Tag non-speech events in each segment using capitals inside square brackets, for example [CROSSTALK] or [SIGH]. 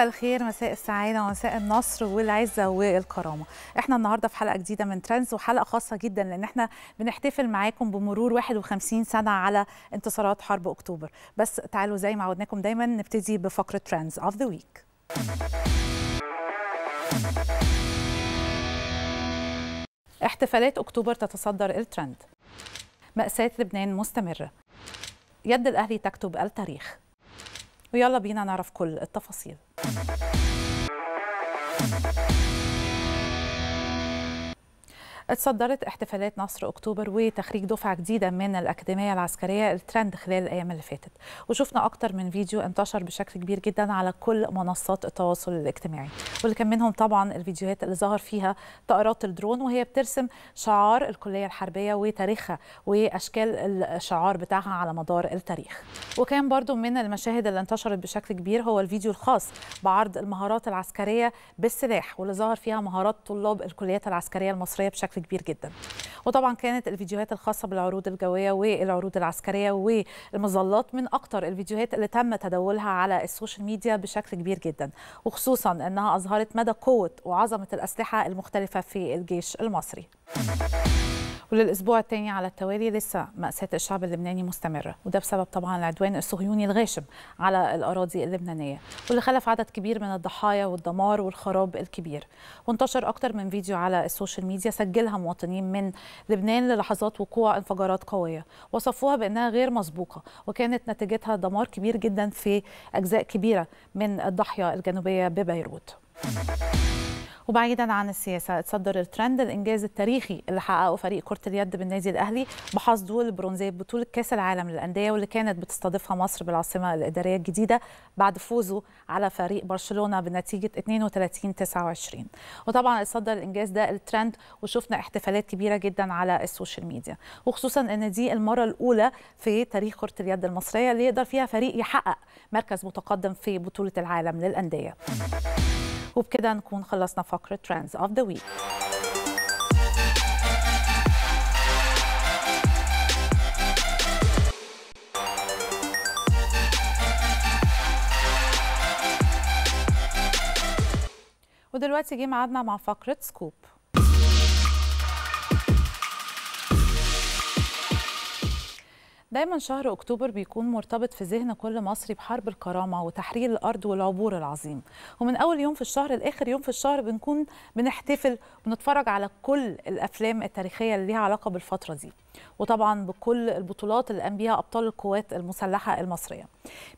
مساء الخير مساء السعادة ومساء النصر والعزة والكرامة احنا النهاردة في حلقة جديدة من ترندز وحلقة خاصة جدا لان احنا بنحتفل معاكم بمرور 51 سنة على انتصارات حرب اكتوبر بس تعالوا زي ما عودناكم دايما نبتدي بفقرة ترندز اوف ذا ويك احتفالات اكتوبر تتصدر الترند مأساة لبنان مستمرة يد الاهلي تكتب التاريخ ويلا بينا نعرف كل التفاصيل تصدرت احتفالات نصر اكتوبر وتخريج دفعه جديده من الاكاديميه العسكريه الترند خلال الايام اللي فاتت وشفنا اكتر من فيديو انتشر بشكل كبير جدا على كل منصات التواصل الاجتماعي واللي كان منهم طبعا الفيديوهات اللي ظهر فيها طائرات الدرون وهي بترسم شعار الكليه الحربيه وتاريخها واشكال الشعار بتاعها على مدار التاريخ وكان برضو من المشاهد اللي انتشرت بشكل كبير هو الفيديو الخاص بعرض المهارات العسكريه بالسلاح واللي ظهر فيها مهارات طلاب الكليات العسكريه المصريه بشكل كبير جدا وطبعا كانت الفيديوهات الخاصه بالعروض الجويه والعروض العسكريه والمظلات من اكتر الفيديوهات اللي تم تداولها على السوشيال ميديا بشكل كبير جدا وخصوصا انها اظهرت مدى قوه وعظمه الاسلحه المختلفه في الجيش المصري وللاسبوع الثاني على التوالي لسه ماساه الشعب اللبناني مستمره وده بسبب طبعا العدوان الصهيوني الغاشم على الاراضي اللبنانيه واللي خلف عدد كبير من الضحايا والدمار والخراب الكبير وانتشر اكثر من فيديو على السوشيال ميديا سجلها مواطنين من لبنان للحظات وقوع انفجارات قويه وصفوها بانها غير مسبوقه وكانت نتيجتها دمار كبير جدا في اجزاء كبيره من الضاحيه الجنوبيه ببيروت وبعيدا عن السياسه اتصدر الترند الانجاز التاريخي اللي حققه فريق كره اليد بالنادي الاهلي بحصده البرونزيه بطولة كاس العالم للانديه واللي كانت بتستضيفها مصر بالعاصمه الاداريه الجديده بعد فوزه على فريق برشلونه بنتيجه 32 29 وطبعا اتصدر الانجاز ده الترند وشفنا احتفالات كبيره جدا على السوشيال ميديا وخصوصا ان دي المره الاولى في تاريخ كره اليد المصريه اللي يقدر فيها فريق يحقق مركز متقدم في بطوله العالم للانديه وبكده نكون خلصنا فقرة Trends of the Week ودلوقتي جه ميعادنا مع فقرة سكوب دايما شهر أكتوبر بيكون مرتبط في ذهن كل مصري بحرب الكرامة وتحرير الأرض والعبور العظيم ومن أول يوم في الشهر لآخر يوم في الشهر بنكون بنحتفل ونتفرج على كل الأفلام التاريخية اللي ليها علاقة بالفترة دي وطبعا بكل البطولات اللي قام بيها ابطال القوات المسلحه المصريه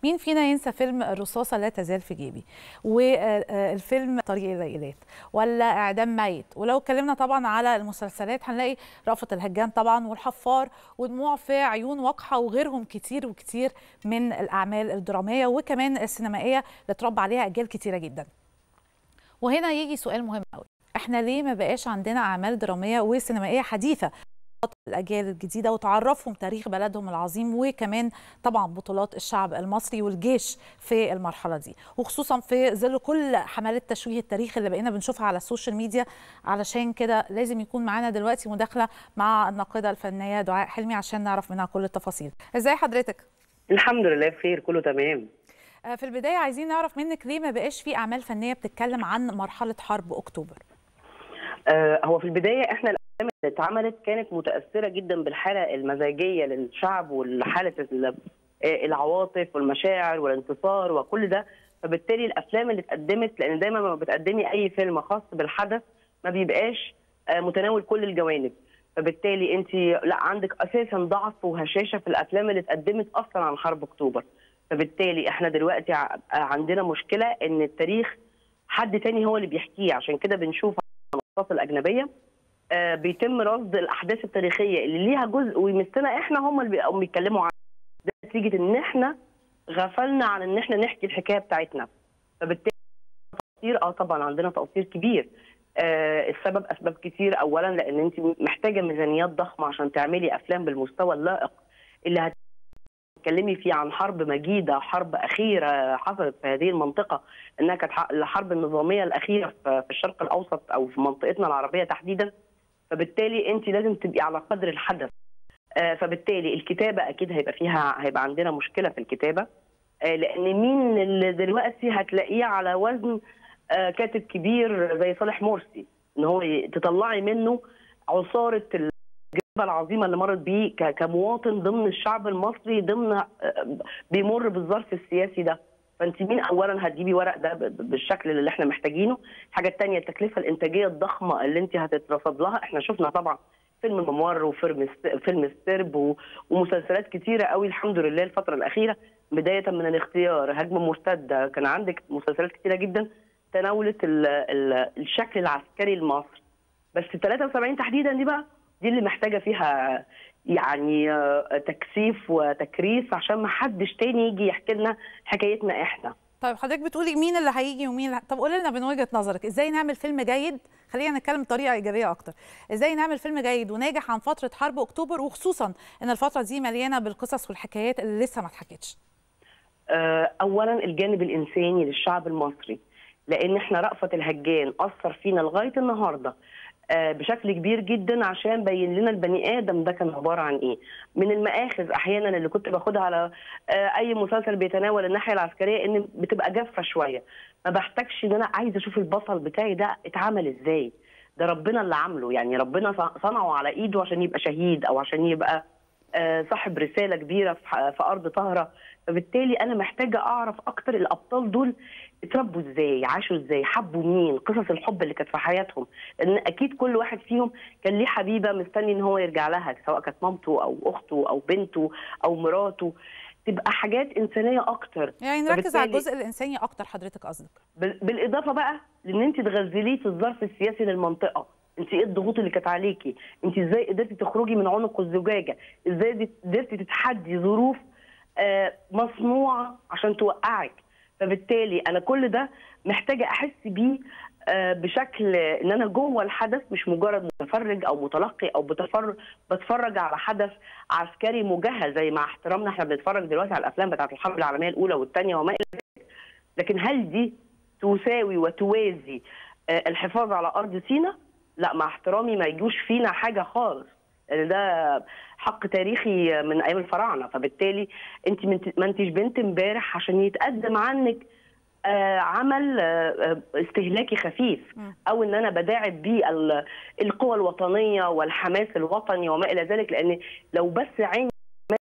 مين فينا ينسى فيلم الرصاصه لا تزال في جيبي والفيلم طريق الريلات ولا اعدام ميت ولو اتكلمنا طبعا على المسلسلات هنلاقي رأفت الهجان طبعا والحفار ودموع في عيون وقحه وغيرهم كتير وكتير من الاعمال الدراميه وكمان السينمائيه اللي اتربى عليها اجيال كتيره جدا وهنا يجي سؤال مهم قوي احنا ليه ما بقاش عندنا اعمال دراميه وسينمائيه حديثه الاجيال الجديده وتعرفهم تاريخ بلدهم العظيم وكمان طبعا بطولات الشعب المصري والجيش في المرحله دي وخصوصا في ظل كل حملات تشويه التاريخ اللي بقينا بنشوفها على السوشيال ميديا علشان كده لازم يكون معانا دلوقتي مداخله مع الناقده الفنيه دعاء حلمي عشان نعرف منها كل التفاصيل ازاي حضرتك الحمد لله بخير كله تمام آه، في البدايه عايزين نعرف منك ليه ما بقاش في اعمال فنيه بتتكلم عن مرحله حرب اكتوبر آه، هو في البدايه احنا اللي اتعملت كانت متاثره جدا بالحاله المزاجيه للشعب والحاله آه، العواطف والمشاعر والانتصار وكل ده فبالتالي الافلام اللي اتقدمت لان دايما لما بتقدمي اي فيلم خاص بالحدث ما بيبقاش آه، متناول كل الجوانب فبالتالي انت لا عندك اساسا ضعف وهشاشه في الافلام اللي اتقدمت اصلا عن حرب اكتوبر فبالتالي احنا دلوقتي آه، عندنا مشكله ان التاريخ حد تاني هو اللي بيحكيه عشان كده بنشوف المنصات الاجنبيه آه، بيتم رصد الاحداث التاريخيه اللي ليها جزء ويمسنا احنا هم اللي بيقوموا بيتكلموا عن ده نتيجه ان احنا غفلنا عن ان احنا نحكي الحكايه بتاعتنا فبالتالي تقصير اه طبعا عندنا تقصير كبير آه السبب اسباب كتير اولا لان انت محتاجه ميزانيات ضخمه عشان تعملي افلام بالمستوى اللائق اللي هتتكلمي فيه عن حرب مجيده حرب اخيره حصلت في هذه المنطقه انها كانت الحرب النظاميه الاخيره في الشرق الاوسط او في منطقتنا العربيه تحديدا فبالتالي انت لازم تبقي على قدر الحدث آه، فبالتالي الكتابه اكيد هيبقى فيها هيبقى عندنا مشكله في الكتابه آه، لان مين اللي دلوقتي هتلاقيه على وزن آه، كاتب كبير زي صالح مرسي ان هو تطلعي منه عصاره الجبهه العظيمه اللي مرت بيه كمواطن ضمن الشعب المصري ضمن بيمر بالظرف السياسي ده فانت مين اولا هتجيبي ورق ده بالشكل اللي احنا محتاجينه الحاجه الثانيه التكلفه الانتاجيه الضخمه اللي انت هتترصد لها احنا شفنا طبعا فيلم الممر وفيلم فيلم السرب ومسلسلات كتيره قوي الحمد لله الفتره الاخيره بدايه من الاختيار هجمه مرتده كان عندك مسلسلات كتيره جدا تناولت الـ الـ الشكل العسكري المصري بس 73 تحديدا دي بقى دي اللي محتاجه فيها يعني آه، تكثيف وتكريس عشان ما حدش تاني يجي يحكي لنا حكايتنا احنا طيب حضرتك بتقولي مين اللي هيجي ومين اللي... طب قولي لنا من وجهه نظرك ازاي نعمل فيلم جيد خلينا نتكلم بطريقه ايجابيه اكتر ازاي نعمل فيلم جيد وناجح عن فتره حرب اكتوبر وخصوصا ان الفتره دي مليانه بالقصص والحكايات اللي لسه ما اتحكتش آه، اولا الجانب الانساني للشعب المصري لان احنا رأفت الهجان اثر فينا لغايه النهارده آه، بشكل كبير جدا عشان بين لنا البني ادم ده كان عباره عن ايه من المآخذ احيانا اللي كنت باخدها على آه، اي مسلسل بيتناول الناحيه العسكريه ان بتبقى جافه شويه ما بحتاجش ان انا عايزه اشوف البصل بتاعي ده اتعمل ازاي ده ربنا اللي عامله يعني ربنا صنعه على ايده عشان يبقى شهيد او عشان يبقى آه، صاحب رساله كبيره في ارض طهره فبالتالي انا محتاجه اعرف اكتر الابطال دول اتربوا ازاي عاشوا ازاي حبوا مين قصص الحب اللي كانت في حياتهم لان اكيد كل واحد فيهم كان ليه حبيبه مستني ان هو يرجع لها سواء كانت مامته او اخته او بنته او مراته تبقى حاجات انسانيه اكتر يعني نركز على الجزء الانساني اكتر حضرتك قصدك بالاضافه بقى لان انت تغزليه في الظرف السياسي للمنطقه انت ايه الضغوط اللي كانت عليكي انت ازاي قدرتي تخرجي من عنق الزجاجه ازاي قدرتي تتحدي ظروف آه، مصنوعه عشان توقعك فبالتالي انا كل ده محتاجه احس بيه آه، بشكل ان انا جوه الحدث مش مجرد متفرج او متلقي او بتفرج بتفرج على حدث عسكري مجهز زي مع احترامنا احنا بنتفرج دلوقتي على الافلام بتاعه الحرب العالميه الاولى والثانيه وما الى ذلك لكن هل دي تساوي وتوازي آه، الحفاظ على ارض سيناء لا مع احترامي ما يجوش فينا حاجه خالص لان يعني ده حق تاريخي من ايام الفراعنه فبالتالي انت ما انتش بنت امبارح عشان يتقدم عنك آه، عمل آه، استهلاكي خفيف او ان انا بداعب بيه القوى الوطنيه والحماس الوطني وما الى ذلك لان لو بس عين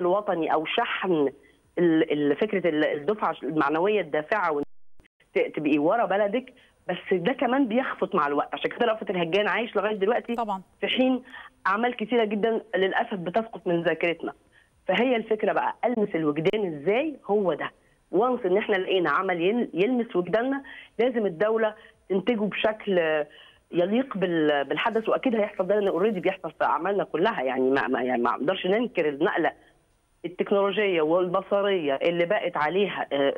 الوطني او شحن فكره الدفعه المعنويه الدافعه تبقي ورا بلدك بس ده كمان بيخفت مع الوقت عشان كده رأفت الهجان عايش لغايه دلوقتي طبعا في حين اعمال كتيره جدا للاسف بتسقط من ذاكرتنا فهي الفكره بقى المس الوجدان ازاي هو ده وانس ان احنا لقينا عمل يلمس وجداننا لازم الدوله تنتجه بشكل يليق بالحدث واكيد هيحصل ده لان اوريدي بيحصل في اعمالنا كلها يعني ما يعني ما اقدرش ننكر النقله التكنولوجيه والبصريه اللي بقت عليها آه،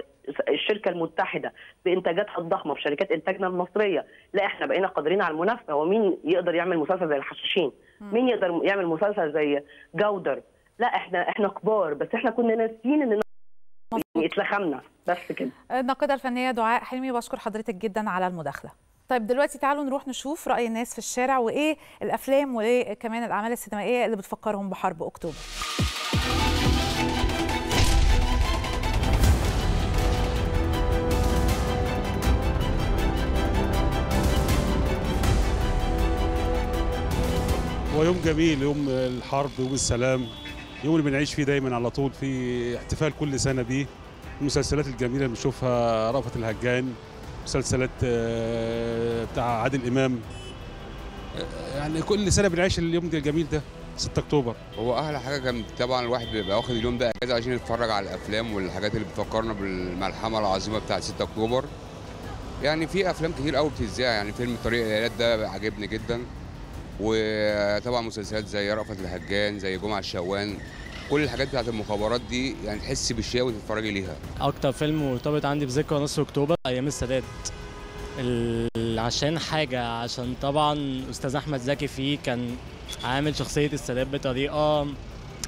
الشركه المتحده بانتاجاتها الضخمه في شركات انتاجنا المصريه لا احنا بقينا قادرين على المنافسه هو مين يقدر يعمل مسلسل زي الحشاشين مين يقدر يعمل مسلسل زي جودر لا احنا احنا كبار بس احنا كنا ناسيين ان اتلخمنا بس كده الناقده الفنيه دعاء حلمي بشكر حضرتك جدا على المداخله طيب دلوقتي تعالوا نروح نشوف راي الناس في الشارع وايه الافلام وايه كمان الاعمال السينمائيه اللي بتفكرهم بحرب اكتوبر هو يوم جميل يوم الحرب يوم السلام يوم اللي بنعيش فيه دايما على طول في احتفال كل سنه بيه المسلسلات الجميله اللي بنشوفها رأفت الهجان مسلسلات آه، بتاع عادل امام آه، يعني كل سنه بنعيش اليوم ده الجميل ده 6 اكتوبر هو احلى حاجه كان طبعا الواحد بيبقى واخد اليوم ده اجازه عشان يتفرج على الافلام والحاجات اللي بتفكرنا بالملحمه العظيمه بتاعه 6 اكتوبر يعني في افلام كتير قوي بتذاع يعني فيلم طريق الالات ده عجبني جدا وطبعا مسلسلات زي رأفت الهجان زي جمعه الشوان كل الحاجات بتاعت المخابرات دي يعني تحس بالشياء وتتفرجي ليها اكتر فيلم مرتبط عندي بذكرى نصر اكتوبر ايام السادات عشان حاجه عشان طبعا استاذ احمد زكي فيه كان عامل شخصيه السادات بطريقه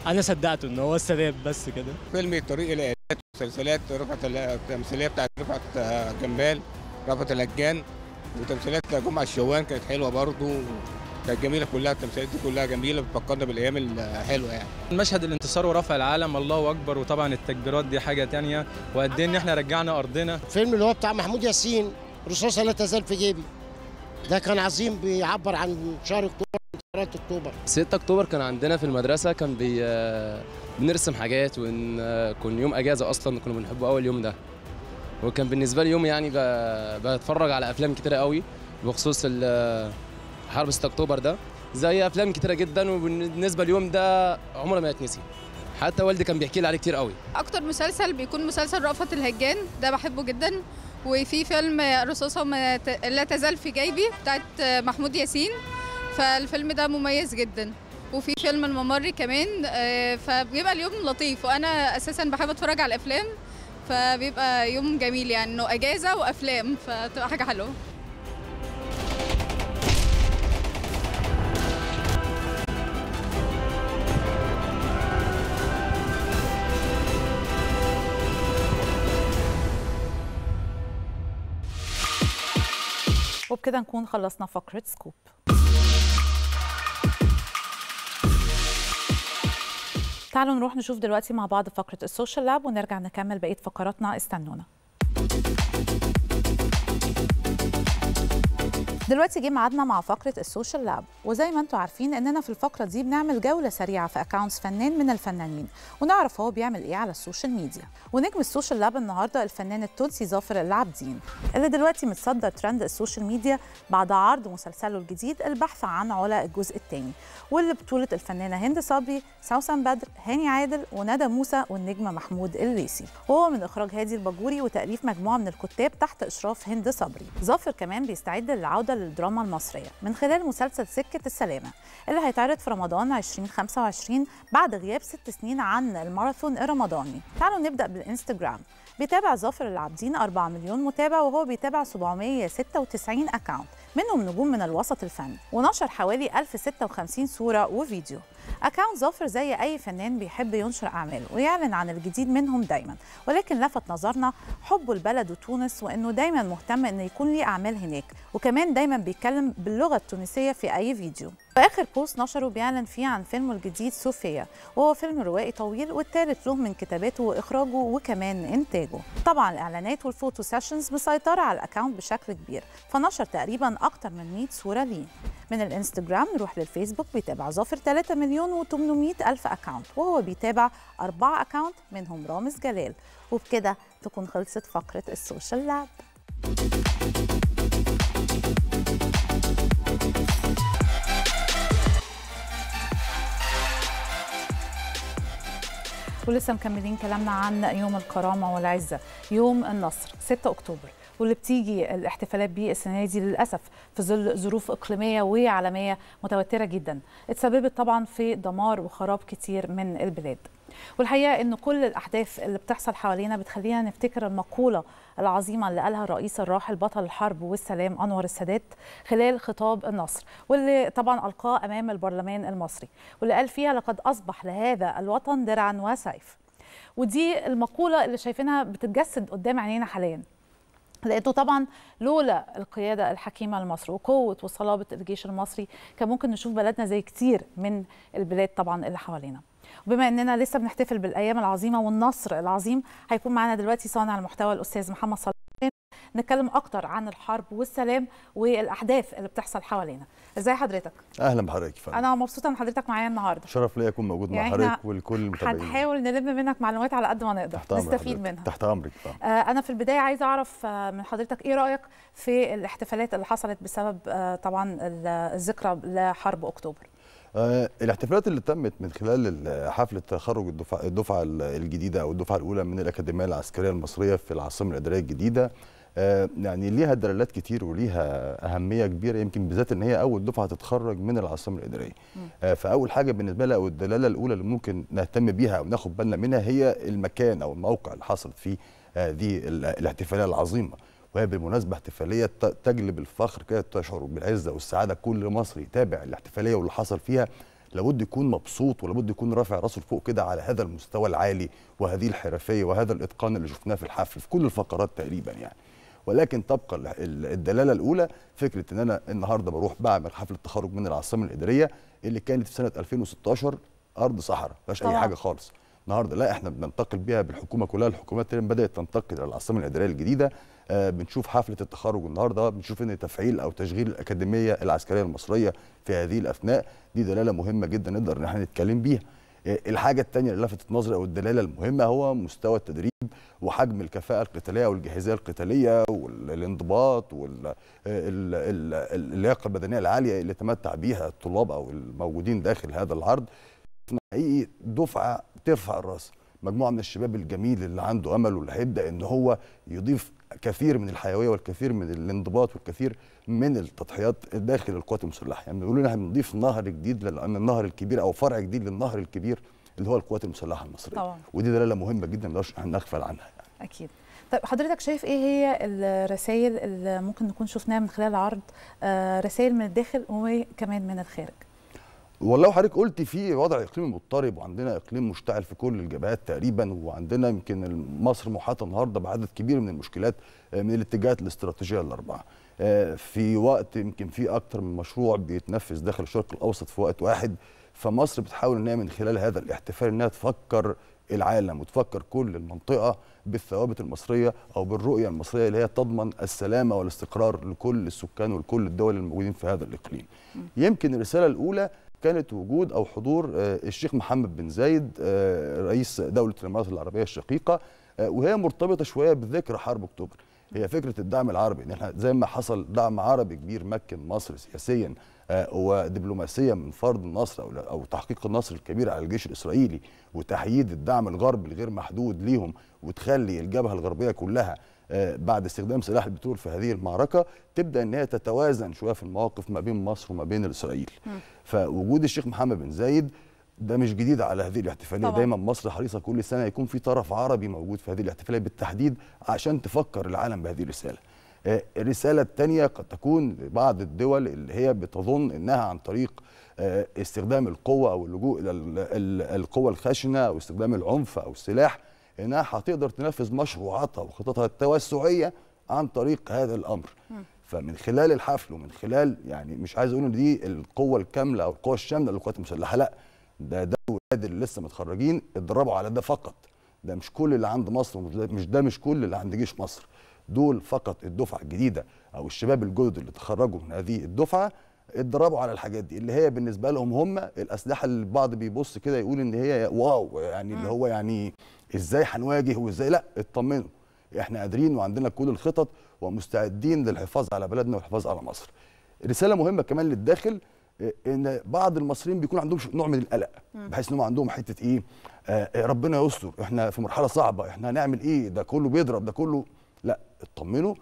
انا صدقته ان هو السادات بس كده فيلم الطريق الى مسلسلات رفعت التمثيليه بتاعت رفعت آه، جمال رفعت الهجان وتمثيلات جمعه الشوان كانت حلوه برضه كانت جميله كلها التمثيلات دي كلها جميله بتفكرنا بالايام الحلوه يعني مشهد الانتصار ورفع العالم الله اكبر وطبعا التكبيرات دي حاجه ثانيه وقد ايه ان احنا رجعنا ارضنا الفيلم اللي هو بتاع محمود ياسين رصاصه لا تزال في جيبي ده كان عظيم بيعبر عن شهر اكتوبر انتصارات اكتوبر 6 اكتوبر كان عندنا في المدرسه كان بي بنرسم حاجات وكان يوم اجازه اصلا كنا بنحبه اول يوم ده وكان بالنسبه لي يوم يعني بتفرج على افلام كتيره قوي بخصوص حرب 6 اكتوبر ده زي افلام كتيره جدا وبالنسبه اليوم ده عمره ما يتنسي حتى والدي كان بيحكي لي عليه كتير قوي اكتر مسلسل بيكون مسلسل رأفت الهجان ده بحبه جدا وفي فيلم رصاصه لا تزال في جيبي بتاعت محمود ياسين فالفيلم ده مميز جدا وفي فيلم الممر كمان آه، فبيبقى اليوم لطيف وانا اساسا بحب اتفرج على الافلام فبيبقى يوم جميل يعني انه اجازه وافلام فتبقى حاجه حلوه وبكده نكون خلصنا فقرة سكوب تعالوا نروح نشوف دلوقتي مع بعض فقرة السوشيال لاب ونرجع نكمل بقية فقراتنا استنونا دلوقتي جه ميعادنا مع فقره السوشيال لاب وزي ما انتم عارفين اننا في الفقره دي بنعمل جوله سريعه في اكونتس فنان من الفنانين ونعرف هو بيعمل ايه على السوشيال ميديا ونجم السوشيال لاب النهارده الفنان التونسي ظافر العابدين اللي دلوقتي متصدر ترند السوشيال ميديا بعد عرض مسلسله الجديد البحث عن علا الجزء الثاني واللي بطوله الفنانه هند صبري سوسن بدر هاني عادل وندى موسى والنجم محمود الليسي وهو من اخراج هادي البجوري وتاليف مجموعه من الكتاب تحت اشراف هند صبري ظافر كمان بيستعد للعوده للدراما المصرية من خلال مسلسل سكة السلامة اللي هيتعرض في رمضان 2025 بعد غياب ست سنين عن الماراثون الرمضاني تعالوا نبدأ بالإنستجرام بيتابع ظافر العابدين 4 مليون متابع وهو بيتابع 796 أكاونت منهم نجوم من الوسط الفني ونشر حوالي 1056 صورة وفيديو أكاونت ظافر زي أي فنان بيحب ينشر أعماله ويعلن عن الجديد منهم دايما ولكن لفت نظرنا حبه لبلده تونس وإنه دايما مهتم إنه يكون ليه أعمال هناك وكمان دايما بيتكلم باللغة التونسية في أي فيديو واخر بوست نشره بيعلن فيه عن فيلمه الجديد سوفيا وهو فيلم روائي طويل والثالث له من كتاباته وإخراجه وكمان إنتاجه طبعا الإعلانات والفوتو سيشنز مسيطرة على الأكاونت بشكل كبير فنشر تقريبا اكتر من 100 صوره ليه من الانستجرام نروح للفيسبوك بيتابع ظافر 3 مليون و800 الف اكونت وهو بيتابع أربعة اكونت منهم رامز جلال وبكده تكون خلصت فقره السوشيال لاب ولسه مكملين كلامنا عن يوم الكرامة والعزة يوم النصر 6 أكتوبر واللي بتيجي الاحتفالات بيه السنه دي للاسف في ظل ظروف اقليميه وعالميه متوتره جدا اتسببت طبعا في دمار وخراب كتير من البلاد والحقيقه ان كل الاحداث اللي بتحصل حوالينا بتخلينا نفتكر المقوله العظيمه اللي قالها الرئيس الراحل بطل الحرب والسلام انور السادات خلال خطاب النصر واللي طبعا القاه امام البرلمان المصري واللي قال فيها لقد اصبح لهذا الوطن درعا وسيف ودي المقوله اللي شايفينها بتتجسد قدام عينينا حاليا لقيته طبعا لولا القياده الحكيمه لمصر وقوه وصلابه الجيش المصري كان ممكن نشوف بلدنا زي كتير من البلاد طبعا اللي حوالينا وبما اننا لسه بنحتفل بالايام العظيمه والنصر العظيم هيكون معنا دلوقتي صانع المحتوى الاستاذ محمد صلاح نتكلم اكتر عن الحرب والسلام والاحداث اللي بتحصل حوالينا ازاي حضرتك اهلا بحضرتك فندم انا مبسوطه ان حضرتك معايا النهارده شرف ليا اكون موجود يعني مع حضرتك والكل المتابعين هنحاول نلم منك معلومات على قد ما نقدر نستفيد منها تحت امرك آه انا في البدايه عايزه اعرف آه، من حضرتك ايه رايك في الاحتفالات اللي حصلت بسبب آه طبعا الذكرى لحرب اكتوبر آه، الاحتفالات اللي تمت من خلال حفله تخرج الدفعه الدفعه الجديده او الدفعه الاولى من الاكاديميه العسكريه المصريه في العاصمه الاداريه الجديده آه، يعني ليها دلالات كتير وليها اهميه كبيره يمكن بالذات ان هي اول دفعه تتخرج من العاصمه الاداريه آه، فاول حاجه بالنسبه لها او الدلاله الاولى اللي ممكن نهتم بيها او ناخد بالنا منها هي المكان او الموقع اللي حصلت فيه هذه الاحتفاليه العظيمه وهي بالمناسبه احتفاليه تجلب الفخر كده تشعر بالعزه والسعاده كل مصري يتابع الاحتفاليه واللي حصل فيها لابد يكون مبسوط ولابد يكون رافع راسه لفوق كده على هذا المستوى العالي وهذه الحرفيه وهذا الاتقان اللي شفناه في الحفل في كل الفقرات تقريبا يعني ولكن تبقى الدلاله الاولى فكره ان انا النهارده بروح بعمل حفله تخرج من العاصمه الاداريه اللي كانت في سنه 2016 ارض صحراء فيهاش اي حاجه خالص النهارده لا احنا بننتقل بيها بالحكومه كلها الحكومات بدات تنتقل للعاصمه الاداريه الجديده آه بنشوف حفله التخرج النهارده بنشوف ان تفعيل او تشغيل الاكاديميه العسكريه المصريه في هذه الاثناء دي دلاله مهمه جدا نقدر ان احنا نتكلم بيها الحاجه الثانيه اللي لفتت نظري او الدلاله المهمه هو مستوى التدريب وحجم الكفاءه القتاليه والجاهزيه القتاليه والانضباط واللياقه البدنيه العاليه اللي تمتع بيها الطلاب او الموجودين داخل هذا العرض حقيقي دفعه ترفع الراس مجموعه من الشباب الجميل اللي عنده امل واللي هيبدا ان هو يضيف كثير من الحيويه والكثير من الانضباط والكثير من التضحيات داخل القوات المسلحه يعني بيقولوا لنا بنضيف نهر جديد النهر الكبير او فرع جديد للنهر الكبير اللي هو القوات المسلحه المصريه طبعا. ودي دلاله مهمه جدا ما نقدرش نغفل عنها يعني. اكيد طيب حضرتك شايف ايه هي الرسائل اللي ممكن نكون شفناها من خلال العرض آه، رسائل من الداخل وكمان من الخارج والله حضرتك قلت في وضع اقليمي مضطرب وعندنا اقليم مشتعل في كل الجبهات تقريبا وعندنا يمكن مصر محاطه النهارده بعدد كبير من المشكلات آه، من الاتجاهات الاستراتيجيه الاربعه. آه، في وقت يمكن في اكثر من مشروع بيتنفذ داخل الشرق الاوسط في وقت واحد فمصر بتحاول ان هي من خلال هذا الاحتفال انها تفكر العالم وتفكر كل المنطقه بالثوابت المصريه او بالرؤيه المصريه اللي هي تضمن السلامه والاستقرار لكل السكان ولكل الدول الموجودين في هذا الاقليم. يمكن الرساله الاولى كانت وجود او حضور آه، الشيخ محمد بن زايد آه، رئيس دوله الامارات العربيه الشقيقه آه، وهي مرتبطه شويه بذكرى حرب اكتوبر هي فكره الدعم العربي ان احنا زي ما حصل دعم عربي كبير مكن مصر سياسيا ودبلوماسيا من فرض النصر او او تحقيق النصر الكبير على الجيش الاسرائيلي وتحييد الدعم الغربي الغير محدود ليهم وتخلي الجبهه الغربيه كلها آه، بعد استخدام سلاح البترول في هذه المعركه تبدا ان هي تتوازن شويه في المواقف ما بين مصر وما بين اسرائيل فوجود الشيخ محمد بن زايد ده مش جديد على هذه الاحتفاليه طبعا. دايما مصر حريصه كل سنه يكون في طرف عربي موجود في هذه الاحتفاليه بالتحديد عشان تفكر العالم بهذه الرساله آه، الرساله الثانيه قد تكون لبعض الدول اللي هي بتظن انها عن طريق آه، استخدام القوه او اللجوء الى القوه الخشنه او استخدام العنف او السلاح انها هتقدر تنفذ مشروعاتها وخططها التوسعيه عن طريق هذا الامر فمن خلال الحفل ومن خلال يعني مش عايز اقول ان دي القوه الكامله او القوه الشامله للقوات المسلحه لا ده ده ولاد اللي لسه متخرجين اتدربوا على ده فقط ده مش كل اللي عند مصر مش ده مش كل اللي عند جيش مصر دول فقط الدفعه الجديده او الشباب الجدد اللي تخرجوا من هذه الدفعه اتدربوا على الحاجات دي اللي هي بالنسبه لهم هم الاسلحه اللي البعض بيبص كده يقول ان هي واو يعني اللي هو يعني ازاي هنواجه وازاي لا اطمنوا احنا قادرين وعندنا كل الخطط ومستعدين للحفاظ على بلدنا والحفاظ على مصر رساله مهمه كمان للداخل إيه، ان بعض المصريين بيكون عندهم نوع من القلق بحيث ان هم عندهم حته ايه آه،, آه ربنا يستر احنا في مرحله صعبه احنا هنعمل ايه ده كله بيضرب ده كله لا اطمنوا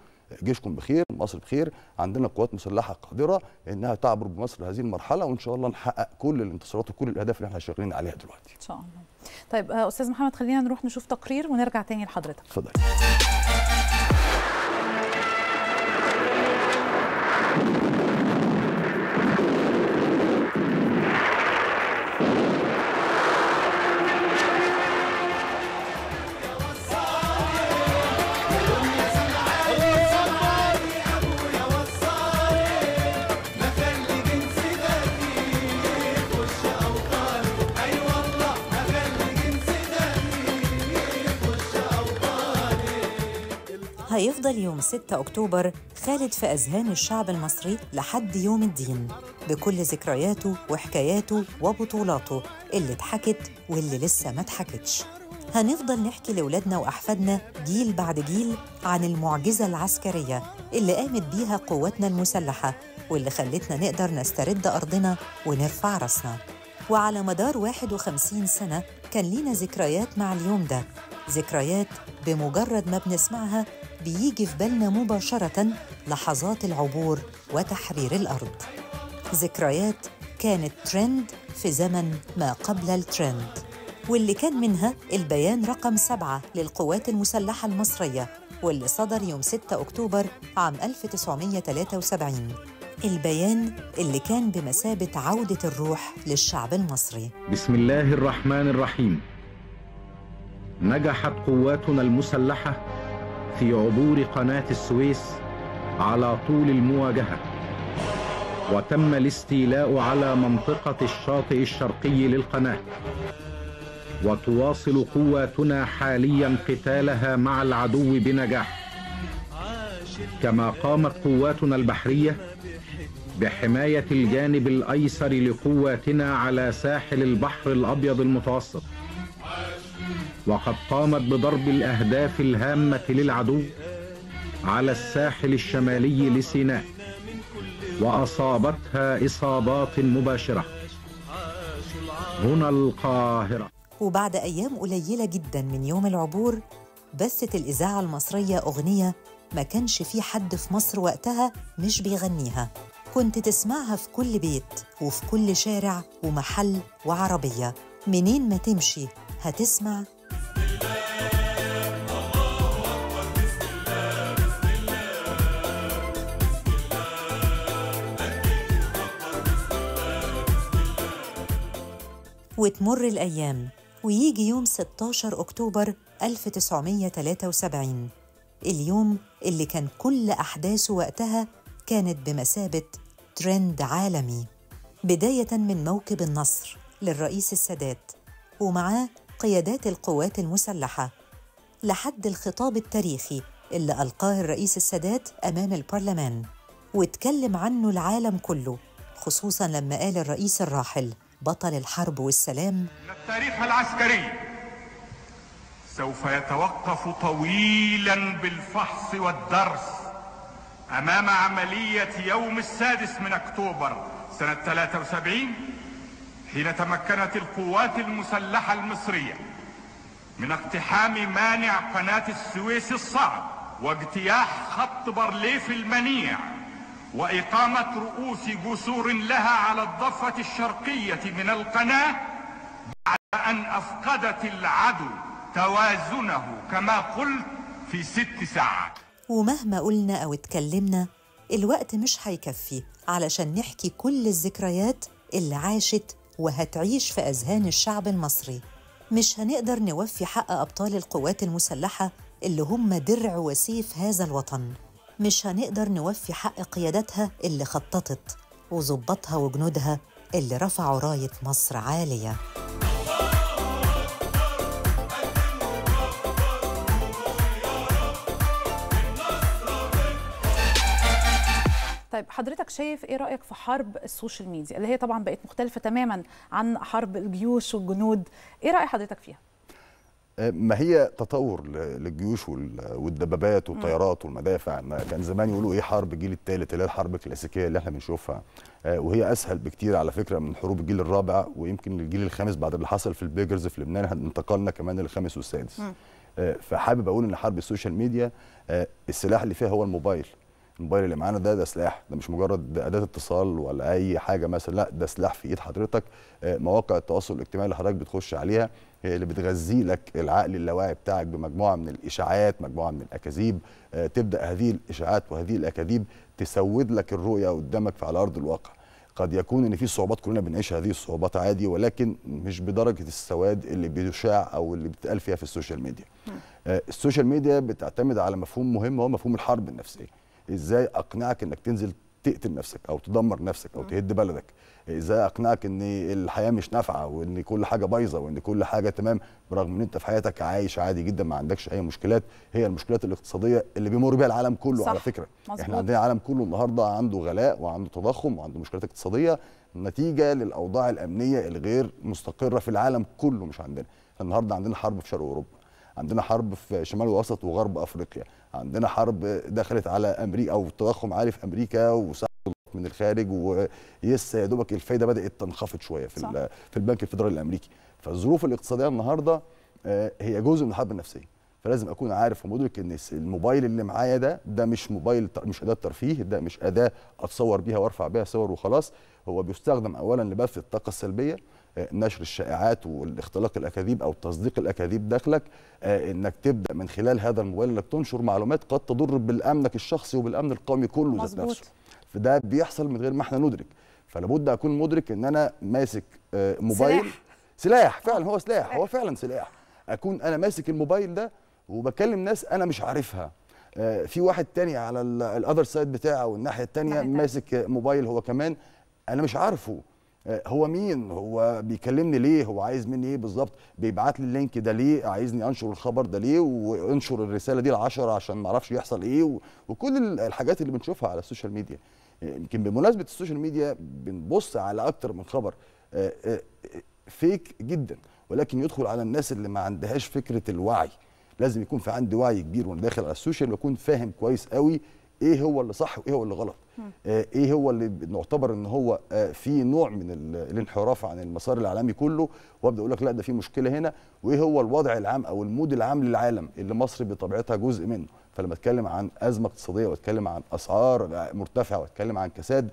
جيشكم بخير مصر بخير عندنا قوات مسلحه قادره انها تعبر بمصر هذه المرحله وان شاء الله نحقق كل الانتصارات وكل الاهداف اللي احنا شغالين عليها دلوقتي ان شاء الله طيب استاذ محمد خلينا نروح نشوف تقرير ونرجع تاني لحضرتك اتفضل هيفضل يوم 6 أكتوبر خالد في أذهان الشعب المصري لحد يوم الدين بكل ذكرياته وحكاياته وبطولاته اللي اتحكت واللي لسه ما اتحكتش هنفضل نحكي لأولادنا وأحفادنا جيل بعد جيل عن المعجزة العسكرية اللي قامت بيها قواتنا المسلحة واللي خلتنا نقدر نسترد أرضنا ونرفع راسنا وعلى مدار 51 سنة كان لينا ذكريات مع اليوم ده ذكريات بمجرد ما بنسمعها بيجي في بالنا مباشرة لحظات العبور وتحرير الأرض ذكريات كانت ترند في زمن ما قبل الترند واللي كان منها البيان رقم سبعة للقوات المسلحة المصرية واللي صدر يوم 6 أكتوبر عام 1973 البيان اللي كان بمثابة عودة الروح للشعب المصري بسم الله الرحمن الرحيم نجحت قواتنا المسلحة في عبور قناة السويس على طول المواجهة وتم الاستيلاء على منطقة الشاطئ الشرقي للقناة وتواصل قواتنا حاليا قتالها مع العدو بنجاح كما قامت قواتنا البحرية بحماية الجانب الأيسر لقواتنا على ساحل البحر الأبيض المتوسط وقد قامت بضرب الأهداف الهامة للعدو على الساحل الشمالي لسيناء وأصابتها إصابات مباشرة هنا القاهرة وبعد أيام قليلة جدا من يوم العبور بثت الإذاعة المصرية أغنية ما كانش في حد في مصر وقتها مش بيغنيها كنت تسمعها في كل بيت وفي كل شارع ومحل وعربية منين ما تمشي هتسمع وتمر الأيام ويجي يوم 16 أكتوبر 1973 اليوم اللي كان كل أحداثه وقتها كانت بمثابة ترند عالمي بداية من موكب النصر للرئيس السادات ومعاه قيادات القوات المسلحة لحد الخطاب التاريخي اللي ألقاه الرئيس السادات أمام البرلمان واتكلم عنه العالم كله خصوصا لما قال الرئيس الراحل بطل الحرب والسلام التاريخ العسكري سوف يتوقف طويلا بالفحص والدرس أمام عملية يوم السادس من أكتوبر سنة 73 حين تمكنت القوات المسلحة المصرية من اقتحام مانع قناة السويس الصعب واجتياح خط برليف المنيع وإقامة رؤوس جسور لها على الضفة الشرقية من القناة بعد أن أفقدت العدو توازنه كما قلت في ست ساعات ومهما قلنا أو اتكلمنا الوقت مش هيكفي علشان نحكي كل الذكريات اللي عاشت وهتعيش في أذهان الشعب المصري مش هنقدر نوفي حق أبطال القوات المسلحة اللي هم درع وسيف هذا الوطن مش هنقدر نوفي حق قيادتها اللي خططت وظباطها وجنودها اللي رفعوا راية مصر عالية طيب حضرتك شايف ايه رايك في حرب السوشيال ميديا اللي هي طبعا بقت مختلفه تماما عن حرب الجيوش والجنود ايه راي حضرتك فيها ما هي تطور للجيوش والدبابات والطيارات والمدافع ما كان زمان يقولوا ايه حرب الجيل الثالث اللي هي الحرب الكلاسيكيه اللي احنا بنشوفها آه، وهي اسهل بكتير على فكره من حروب الجيل الرابع ويمكن الجيل الخامس بعد اللي حصل في البيجرز في لبنان انتقلنا كمان للخامس والسادس آه، فحابب اقول ان حرب السوشيال ميديا آه، السلاح اللي فيها هو الموبايل الموبايل اللي معانا ده ده سلاح ده مش مجرد اداه اتصال ولا اي حاجه مثلا لا ده سلاح في ايد حضرتك مواقع التواصل الاجتماعي اللي حضرتك بتخش عليها هي اللي بتغذي لك العقل اللاواعي بتاعك بمجموعه من الاشاعات مجموعه من الاكاذيب آه، تبدا هذه الاشاعات وهذه الاكاذيب تسود لك الرؤيه قدامك على ارض الواقع قد يكون ان في صعوبات كلنا بنعيش هذه الصعوبات عادي ولكن مش بدرجه السواد اللي بيشاع او اللي بتتقال فيها في السوشيال ميديا آه، السوشيال ميديا بتعتمد على مفهوم مهم هو مفهوم الحرب النفسيه ازاي اقنعك انك تنزل تقتل نفسك او تدمر نفسك او تهد بلدك ازاي اقنعك ان الحياه مش نافعه وان كل حاجه بايظه وان كل حاجه تمام برغم ان انت في حياتك عايش عادي جدا ما عندكش اي مشكلات هي المشكلات الاقتصاديه اللي بيمر بيها العالم كله صح. على فكره مزبوط. احنا عندنا العالم كله النهارده عنده غلاء وعنده تضخم وعنده مشكلات اقتصاديه نتيجه للاوضاع الامنيه الغير مستقره في العالم كله مش عندنا النهارده عندنا حرب في شرق اوروبا عندنا حرب في شمال وسط وغرب افريقيا عندنا حرب دخلت على امريكا او تضخم عالي في امريكا وساعة من الخارج ويس يا دوبك الفايده بدات تنخفض شويه في صح. في البنك الفيدرالي الامريكي فالظروف الاقتصاديه النهارده آه، هي جزء من الحرب النفسيه فلازم اكون عارف ومدرك ان الموبايل اللي معايا ده ده مش موبايل مش اداه ترفيه ده مش اداه اتصور بيها وارفع بيها صور وخلاص هو بيستخدم اولا لبث الطاقه السلبيه آه، نشر الشائعات والاختلاق الاكاذيب او تصديق الاكاذيب داخلك آه، انك تبدا من خلال هذا الموبايل انك تنشر معلومات قد تضر بالامنك الشخصي وبالامن القومي كله ذات نفسه فده بيحصل من غير ما احنا ندرك فلابد اكون مدرك ان انا ماسك آه، موبايل سلاح, سلاح. فعلا هو سلاح. هو فعلا سلاح اكون انا ماسك الموبايل ده وبكلم ناس انا مش عارفها آه، في واحد تاني على الاذر سايد بتاعه والناحيه التانيه ماسك موبايل هو كمان انا مش عارفه آه، هو مين هو بيكلمني ليه هو عايز مني ايه بالظبط بيبعت لي اللينك ده ليه عايزني انشر الخبر ده ليه وانشر الرساله دي العشرة عشان ما اعرفش يحصل ايه وكل الحاجات اللي بنشوفها على السوشيال ميديا يمكن بمناسبه السوشيال ميديا بنبص على اكتر من خبر آه، آه، فيك جدا ولكن يدخل على الناس اللي ما عندهاش فكره الوعي لازم يكون في عندي وعي كبير وانا داخل على السوشيال واكون فاهم كويس قوي ايه هو اللي صح وايه هو اللي غلط آه، ايه هو اللي نعتبر ان هو في نوع من الانحراف عن المسار العالمي كله وابدا اقول لك لا ده في مشكله هنا وايه هو الوضع العام او المود العام للعالم اللي مصر بطبيعتها جزء منه فلما اتكلم عن ازمه اقتصاديه واتكلم عن اسعار مرتفعه واتكلم عن كساد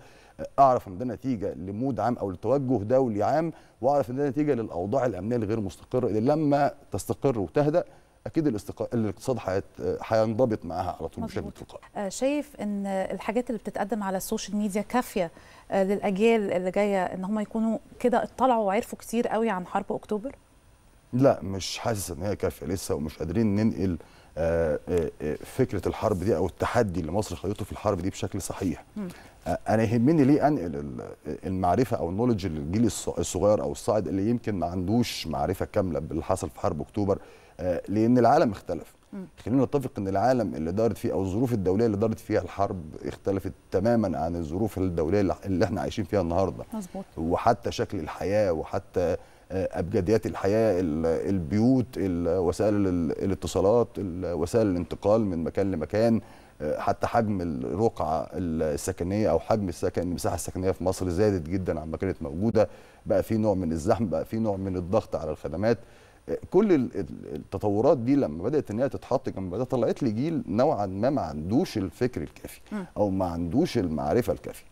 اعرف ان ده نتيجه لمود عام او لتوجه دولي عام واعرف ان ده نتيجه للاوضاع الامنيه الغير مستقره اللي لما تستقر وتهدا اكيد الاستق... الاقتصاد هينضبط معاها على طول بشكل تلقائي. آه، شايف ان الحاجات اللي بتتقدم على السوشيال ميديا كافيه آه، للاجيال اللي جايه ان هم يكونوا كده اطلعوا وعرفوا كتير قوي عن حرب اكتوبر؟ لا مش حاسس ان هي كافيه لسه ومش قادرين ننقل آه، آه، آه، فكره الحرب دي او التحدي اللي مصر خدته في الحرب دي بشكل صحيح انا يهمني ليه انقل المعرفه او النولج للجيل الصغير او الصاعد اللي يمكن ما عندوش معرفه كامله باللي حصل في حرب اكتوبر لان العالم اختلف خلينا نتفق ان العالم اللي دارت فيه او الظروف الدوليه اللي دارت فيها الحرب اختلفت تماما عن الظروف الدوليه اللي احنا عايشين فيها النهارده مظبوط وحتى شكل الحياه وحتى ابجديات الحياه البيوت وسائل الاتصالات وسائل الانتقال من مكان لمكان آه، حتى حجم الرقعه السكنيه او حجم السكن المساحه السكنيه في مصر زادت جدا عن ما كانت موجوده بقى في نوع من الزحم بقى في نوع من الضغط على الخدمات آه، كل التطورات دي لما بدات ان هي تتحط جنب طلعت لي جيل نوعا ما ما عندوش الفكر الكافي او ما عندوش المعرفه الكافيه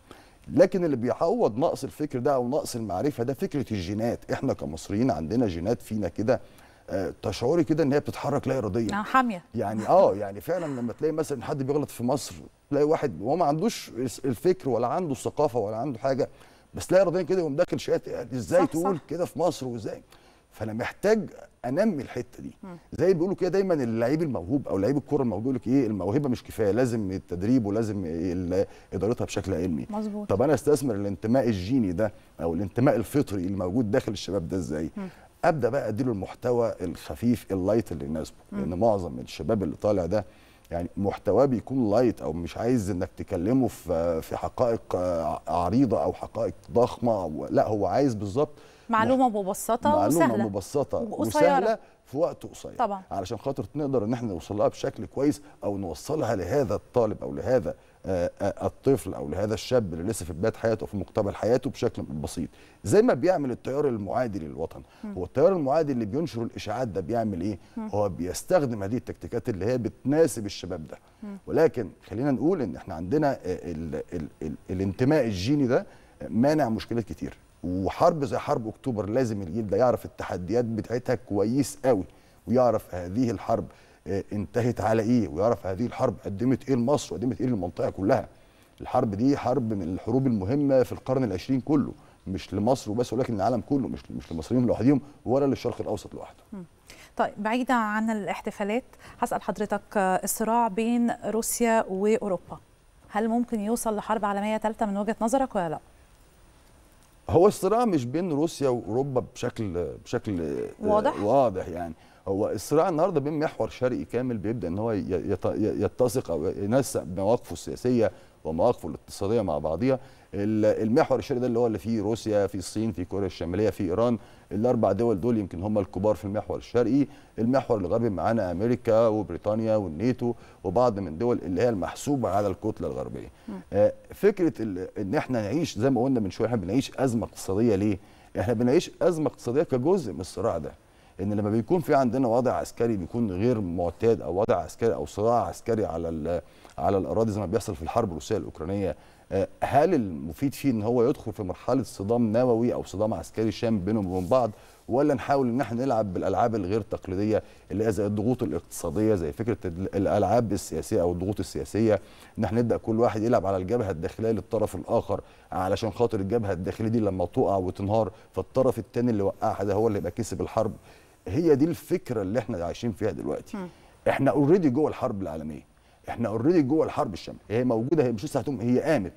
لكن اللي بيعوض نقص الفكر ده او نقص المعرفه ده فكره الجينات احنا كمصريين عندنا جينات فينا كده آه، تشعري كده ان هي بتتحرك لا اراديا آه، حاميه يعني اه يعني فعلا لما تلاقي مثلا حد بيغلط في مصر تلاقي واحد وهو ما عندوش الفكر ولا عنده الثقافه ولا عنده حاجه بس لا اراديا كده يقوم داخل شات ازاي تقول كده في مصر وازاي فانا محتاج انمي الحته دي زي بيقولوا كده دايما اللعيب الموهوب او لعيب الكوره الموهوب يقول لك ايه الموهبه مش كفايه لازم التدريب ولازم ادارتها بشكل علمي مظبوط طب انا استثمر الانتماء الجيني ده او الانتماء الفطري اللي موجود داخل الشباب ده ازاي ابدا بقى اديله المحتوى الخفيف اللايت اللي يناسبه لان معظم الشباب اللي طالع ده يعني محتواه بيكون لايت او مش عايز انك تكلمه في حقائق عريضه او حقائق ضخمه لا هو عايز بالظبط معلومه مبسطه معلومه وسهلة. مبسطه وقصيرة. وسهله في وقت قصير طبعا علشان خاطر نقدر ان احنا نوصلها بشكل كويس او نوصلها لهذا الطالب او لهذا آه، آه، الطفل او لهذا الشاب اللي لسه في بدايه حياته في مقتبل حياته بشكل بسيط زي ما بيعمل التيار المعادي للوطن م. هو التيار المعادي اللي بينشر الاشاعات ده بيعمل ايه م. هو بيستخدم هذه التكتيكات اللي هي بتناسب الشباب ده م. ولكن خلينا نقول ان احنا عندنا الـ الـ الـ الانتماء الجيني ده مانع مشكلات كتير وحرب زي حرب اكتوبر لازم الجيل ده يعرف التحديات بتاعتها كويس قوي ويعرف هذه الحرب آه، انتهت على ايه ويعرف هذه الحرب قدمت ايه لمصر وقدمت ايه للمنطقه كلها الحرب دي حرب من الحروب المهمه في القرن العشرين كله مش لمصر وبس ولكن العالم كله مش مش للمصريين لوحدهم ولا للشرق الاوسط لوحده طيب بعيدا عن الاحتفالات هسال حضرتك آه، الصراع بين روسيا واوروبا هل ممكن يوصل لحرب عالميه ثالثه من وجهه نظرك ولا لا هو الصراع مش بين روسيا واوروبا بشكل بشكل آه، واضح واضح يعني هو الصراع النهارده بين محور شرقي كامل بيبدا ان هو يتسق او ينسق مواقفه السياسيه ومواقفه الاقتصاديه مع بعضيها المحور الشرقي ده اللي هو اللي فيه روسيا في الصين في كوريا الشماليه في ايران الاربع دول دول يمكن هم الكبار في المحور الشرقي المحور الغربي معانا امريكا وبريطانيا والنيتو وبعض من دول اللي هي المحسوبه على الكتله الغربيه آه، فكره ان احنا نعيش زي ما قلنا من شويه احنا بنعيش ازمه اقتصاديه ليه احنا بنعيش ازمه اقتصاديه كجزء من الصراع ده ان لما بيكون في عندنا وضع عسكري بيكون غير معتاد او وضع عسكري او صراع عسكري على على الاراضي زي ما بيحصل في الحرب الروسيه الاوكرانيه آه، هل المفيد فيه ان هو يدخل في مرحله صدام نووي او صدام عسكري شام بينهم وبين بعض ولا نحاول ان احنا نلعب بالالعاب الغير تقليديه اللي هي زي الضغوط الاقتصاديه زي فكره الالعاب السياسيه او الضغوط السياسيه ان احنا نبدا كل واحد يلعب على الجبهه الداخليه للطرف الاخر علشان خاطر الجبهه الداخليه دي لما تقع وتنهار فالطرف الثاني اللي وقعها ده هو اللي يبقى كسب الحرب هي دي الفكره اللي احنا عايشين فيها دلوقتي م. احنا اوريدي جوه الحرب العالميه احنا اوريدي جوه الحرب الشامله هي موجوده هي مش لسه هتقوم هي قامت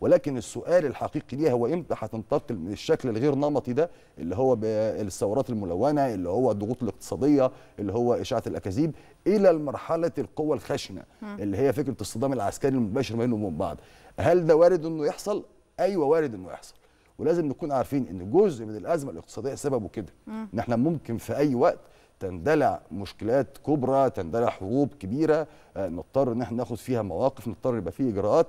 ولكن السؤال الحقيقي ليها هو امتى هتنتقل من الشكل الغير نمطي ده اللي هو بالثورات الملونه اللي هو الضغوط الاقتصاديه اللي هو اشاعه الاكاذيب الى مرحله القوه الخشنه اللي هي فكره الصدام العسكري المباشر بينهم وبين بعض هل ده وارد انه يحصل ايوه وارد انه يحصل ولازم نكون عارفين ان جزء من الازمه الاقتصاديه سببه كده ان احنا ممكن في اي وقت تندلع مشكلات كبرى تندلع حروب كبيره آه، نضطر ان احنا ناخد فيها مواقف نضطر يبقى فيه اجراءات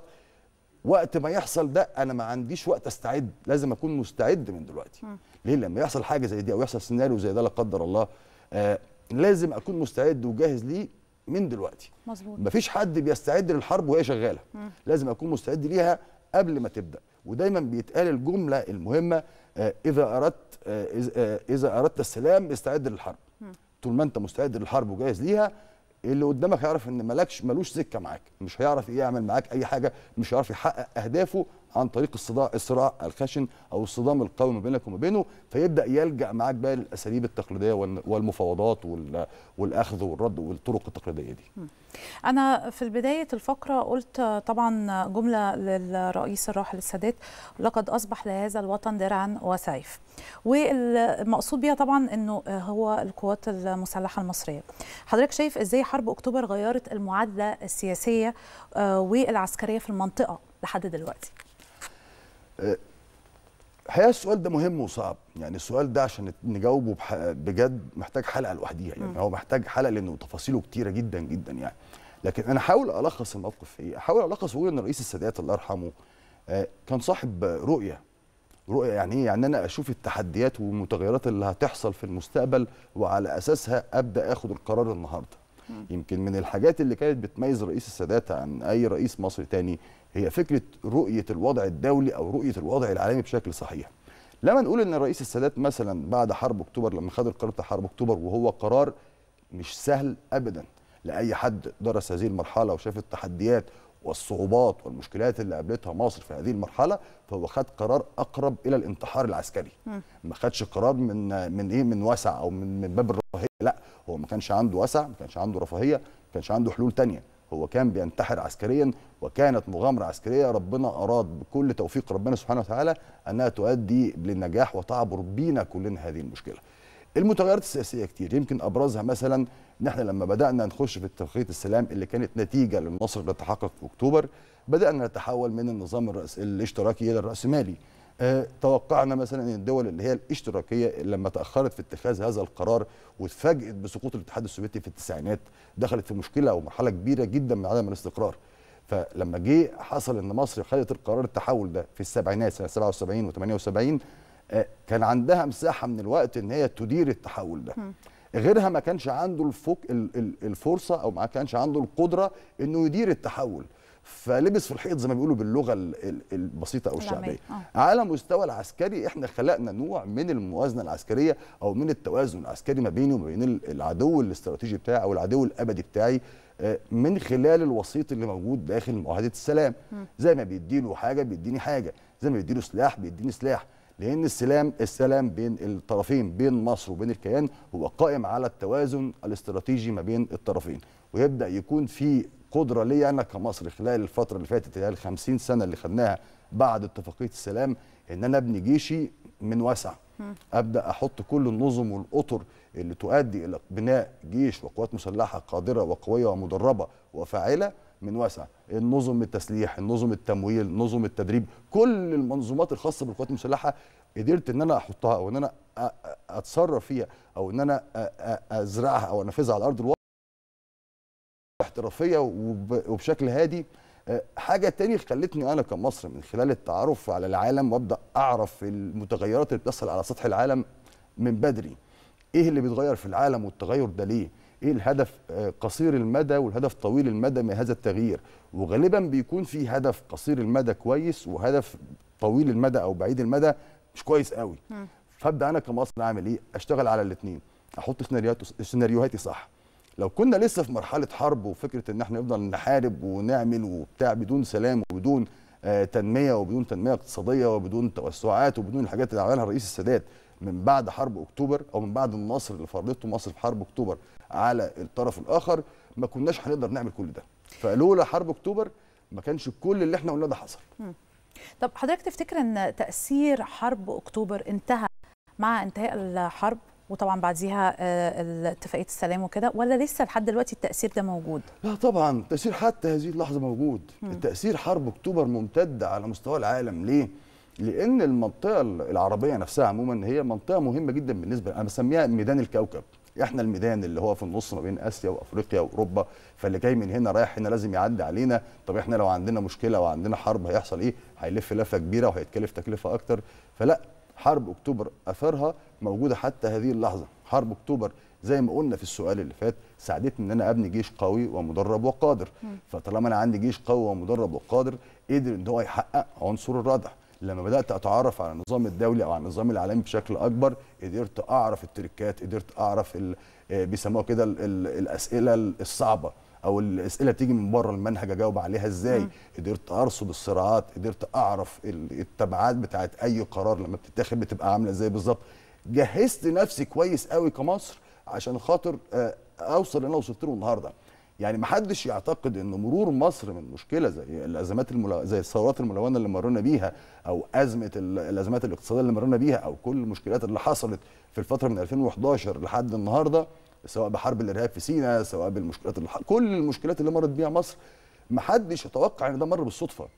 وقت ما يحصل ده انا ما عنديش وقت استعد لازم اكون مستعد من دلوقتي م. ليه لما يحصل حاجه زي دي او يحصل سيناريو زي ده لا قدر الله آه لازم اكون مستعد وجاهز ليه من دلوقتي مظبوط مفيش حد بيستعد للحرب وهي شغاله م. لازم اكون مستعد ليها قبل ما تبدا ودايما بيتقال الجمله المهمه آه، اذا اردت آه، آه، اذا اردت السلام استعد للحرب طول ما انت مستعد للحرب وجاهز ليها اللي قدامك هيعرف ان ملكش ملوش سكه معاك مش هيعرف إيه يعمل معاك اي حاجه مش هيعرف يحقق اهدافه عن طريق الصداع الصراع الخشن او الصدام القوي ما بينك وما بينه فيبدا يلجا معاك بقى للاساليب التقليديه والمفاوضات والاخذ والرد والطرق التقليديه دي. انا في بدايه الفقره قلت طبعا جمله للرئيس الراحل السادات لقد اصبح لهذا الوطن درعا وسيف والمقصود بيها طبعا انه هو القوات المسلحه المصريه. حضرتك شايف ازاي حرب اكتوبر غيرت المعادله السياسيه آه، والعسكريه في المنطقه لحد دلوقتي؟ الحقيقه السؤال ده مهم وصعب يعني السؤال ده عشان نجاوبه بجد محتاج حلقه لوحديها يعني م. هو محتاج حلقه لانه تفاصيله كتيره جدا جدا يعني لكن انا احاول الخص الموقف في ايه احاول الخص واقول ان الرئيس السادات الله يرحمه آه، كان صاحب رؤيه رؤيه يعني ايه يعني انا اشوف التحديات والمتغيرات اللي هتحصل في المستقبل وعلى اساسها ابدا اخد القرار النهارده يمكن من الحاجات اللي كانت بتميز الرئيس السادات عن اي رئيس مصري تاني هي فكره رؤيه الوضع الدولي او رؤيه الوضع العالمي بشكل صحيح لما نقول ان الرئيس السادات مثلا بعد حرب اكتوبر لما خد القرار بتاع حرب اكتوبر وهو قرار مش سهل ابدا لاي حد درس هذه المرحله وشاف التحديات والصعوبات والمشكلات اللي قابلتها مصر في هذه المرحله فهو خد قرار اقرب الى الانتحار العسكري ما خدش قرار من من ايه من وسع او من, من باب الرفاهيه لا هو ما كانش عنده وسع ما كانش عنده رفاهيه ما كانش عنده حلول ثانيه هو كان بينتحر عسكريا وكانت مغامرة عسكرية ربنا أراد بكل توفيق ربنا سبحانه وتعالى أنها تؤدي للنجاح وتعبر بينا كلنا هذه المشكلة المتغيرات السياسية كتير يمكن أبرزها مثلا نحن لما بدأنا نخش في اتفاقية السلام اللي كانت نتيجة للنصر اللي تحقق في أكتوبر بدأنا نتحول من النظام الرأس الاشتراكي إلى الرأسمالي آه، توقعنا مثلا ان الدول اللي هي الاشتراكيه لما تاخرت في اتخاذ هذا القرار واتفاجئت بسقوط الاتحاد السوفيتي في التسعينات دخلت في مشكله ومرحله كبيره جدا من عدم الاستقرار فلما جه حصل ان مصر خدت القرار التحول ده في السبعينات سنه 77 و78 آه، كان عندها مساحه من الوقت ان هي تدير التحول ده غيرها ما كانش عنده الفوق الفرصه او ما كانش عنده القدره انه يدير التحول فلبس في الحيط زي ما بيقولوا باللغه البسيطه او الشعبيه آه. على مستوى العسكري احنا خلقنا نوع من الموازنه العسكريه او من التوازن العسكري ما بيني وما بين العدو الاستراتيجي بتاعي او العدو الابدي بتاعي آه، من خلال الوسيط اللي موجود داخل معاهده السلام زي ما بيديله حاجه بيديني حاجه زي ما بيديله سلاح بيديني سلاح لان السلام السلام بين الطرفين بين مصر وبين الكيان هو قائم على التوازن الاستراتيجي ما بين الطرفين ويبدا يكون في قدره ليا انا كمصر خلال الفتره اللي فاتت اللي هي ال 50 سنه اللي خدناها بعد اتفاقيه السلام ان انا ابني جيشي من واسع ابدا احط كل النظم والاطر اللي تؤدي الى بناء جيش وقوات مسلحه قادره وقويه ومدربه وفاعله من واسع النظم التسليح النظم التمويل نظم التدريب كل المنظومات الخاصه بالقوات المسلحه قدرت ان انا احطها او ان انا اتصرف فيها او ان انا ازرعها او انفذها على ارض الواقع احترافيه وبشكل هادي آه، حاجه تاني خلتني انا كمصر من خلال التعرف على العالم وابدا اعرف المتغيرات اللي بتحصل على سطح العالم من بدري ايه اللي بيتغير في العالم والتغير ده ليه ايه الهدف آه، قصير المدى والهدف طويل المدى من هذا التغيير وغالبا بيكون في هدف قصير المدى كويس وهدف طويل المدى او بعيد المدى مش كويس قوي فابدا انا كمصر اعمل ايه اشتغل على الاثنين احط سيناريوهاتي صح لو كنا لسه في مرحله حرب وفكره ان احنا نفضل نحارب ونعمل وبتاع بدون سلام وبدون آه، تنميه وبدون تنميه اقتصاديه وبدون توسعات وبدون الحاجات اللي عملها الرئيس السادات من بعد حرب اكتوبر او من بعد النصر اللي فرضته مصر في حرب اكتوبر على الطرف الاخر ما كناش هنقدر نعمل كل ده فلولا حرب اكتوبر ما كانش كل اللي احنا قلناه ده حصل طب حضرتك تفتكر ان تاثير حرب اكتوبر انتهى مع انتهاء الحرب وطبعا بعديها آه، اتفاقيه السلام وكده ولا لسه لحد دلوقتي التاثير ده موجود؟ لا طبعا التاثير حتى هذه اللحظه موجود، م. التاثير حرب اكتوبر ممتد على مستوى العالم ليه؟ لان المنطقه العربيه نفسها عموما هي منطقه مهمه جدا بالنسبه انا بسميها ميدان الكوكب احنا الميدان اللي هو في النص ما بين اسيا وافريقيا واوروبا فاللي جاي من هنا رايح هنا لازم يعدي علينا طب احنا لو عندنا مشكله وعندنا حرب هيحصل ايه هيلف لفه كبيره وهيتكلف تكلفه اكتر فلا حرب اكتوبر اثارها موجوده حتى هذه اللحظه حرب اكتوبر زي ما قلنا في السؤال اللي فات ساعدتني ان انا ابني جيش قوي ومدرب وقادر فطالما انا عندي جيش قوي ومدرب وقادر قدر ان هو يحقق عنصر الردع لما بدات اتعرف على النظام الدولي او على النظام العالمي بشكل اكبر قدرت اعرف التركات قدرت اعرف آه، بيسموها كده الاسئله الصعبه او الاسئله بتيجي من بره المنهج اجاوب عليها ازاي مم. قدرت ارصد الصراعات قدرت اعرف التبعات بتاعه اي قرار لما بتتاخد بتبقى عامله ازاي بالظبط جهزت نفسي كويس قوي كمصر عشان خاطر آه، اوصل انا وصلت له النهارده يعني ما حدش يعتقد ان مرور مصر من مشكله زي الازمات الملو... زي الثورات الملونه اللي مرينا بيها او ازمه ال... الازمات الاقتصاديه اللي مرينا بيها او كل المشكلات اللي حصلت في الفتره من 2011 لحد النهارده سواء بحرب الارهاب في سيناء سواء بالمشكلات اللي كل المشكلات اللي مرت بيها مصر محدش يتوقع ان ده مر بالصدفه